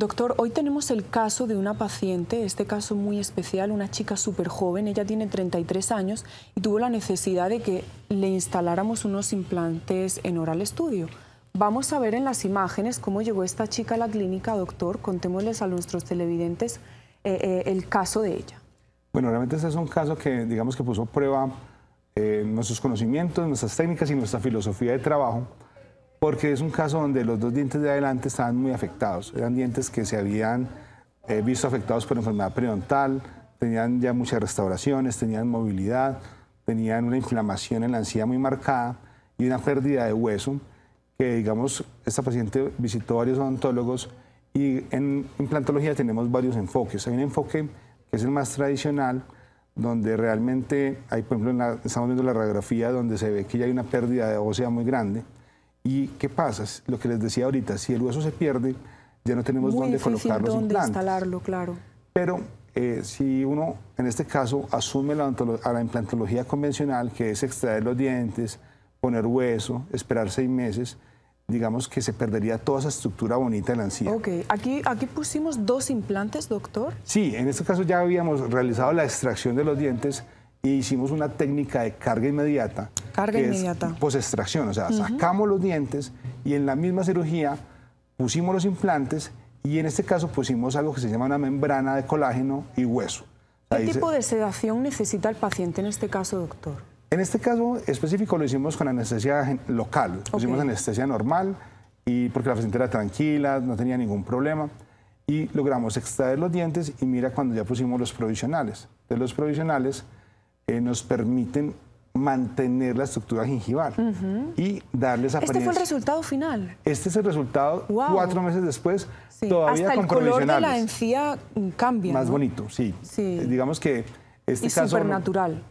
Doctor, hoy tenemos el caso de una paciente, este caso muy especial, una chica súper joven, ella tiene 33 años y tuvo la necesidad de que le instaláramos unos implantes en oral estudio. Vamos a ver en las imágenes cómo llegó esta chica a la clínica, doctor. Contémosles a nuestros televidentes eh, eh, el caso de ella. Bueno, realmente este es un caso que, digamos, que puso a prueba eh, nuestros conocimientos, nuestras técnicas y nuestra filosofía de trabajo porque es un caso donde los dos dientes de adelante estaban muy afectados. Eran dientes que se habían eh, visto afectados por enfermedad periodontal, tenían ya muchas restauraciones, tenían movilidad, tenían una inflamación en la encía muy marcada y una pérdida de hueso, que digamos, esta paciente visitó varios odontólogos y en implantología tenemos varios enfoques. Hay un enfoque que es el más tradicional, donde realmente hay, por ejemplo, estamos viendo la radiografía donde se ve que ya hay una pérdida de ósea muy grande ¿Y qué pasa? Lo que les decía ahorita, si el hueso se pierde, ya no tenemos dónde colocar los dónde instalarlo, claro. Pero eh, si uno, en este caso, asume la, a la implantología convencional, que es extraer los dientes, poner hueso, esperar seis meses, digamos que se perdería toda esa estructura bonita de la encía. Ok, aquí, aquí pusimos dos implantes, doctor. Sí, en este caso ya habíamos realizado la extracción de los dientes e hicimos una técnica de carga inmediata Carga que inmediata. pues extracción o sea, sacamos los dientes y en la misma cirugía pusimos los implantes y en este caso pusimos algo que se llama una membrana de colágeno y hueso. ¿Qué tipo de sedación necesita el paciente en este caso, doctor? En este caso específico lo hicimos con anestesia local, pusimos anestesia normal y porque la paciente era tranquila, no tenía ningún problema y logramos extraer los dientes y mira cuando ya pusimos los provisionales. De los provisionales eh, nos permiten mantener la estructura gingival y darles apariencia. ¿Este fue el resultado final? Este es el resultado cuatro meses después, todavía con el color de la encía cambia. Más bonito, sí. Eh, digamos que este y caso,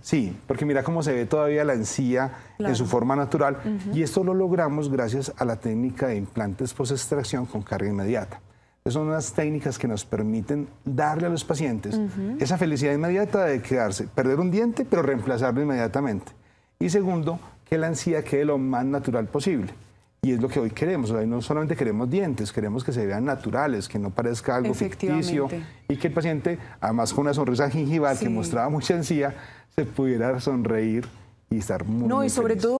Sí, porque mira cómo se ve todavía la encía en su forma natural. Y esto lo logramos gracias a la técnica de implantes post-extracción con carga inmediata. son unas técnicas que nos permiten darle a los pacientes esa felicidad inmediata de quedarse, perder un diente, pero reemplazarlo inmediatamente. Y segundo, que la encía quede lo más natural posible. Y es lo que hoy queremos. Hoy no solamente queremos dientes, queremos que se vean naturales, que no parezca algo ficticio y que el paciente, además con una sonrisa gingival que mostraba mucha encía, se pudiera sonreír y estar muy No, y todo.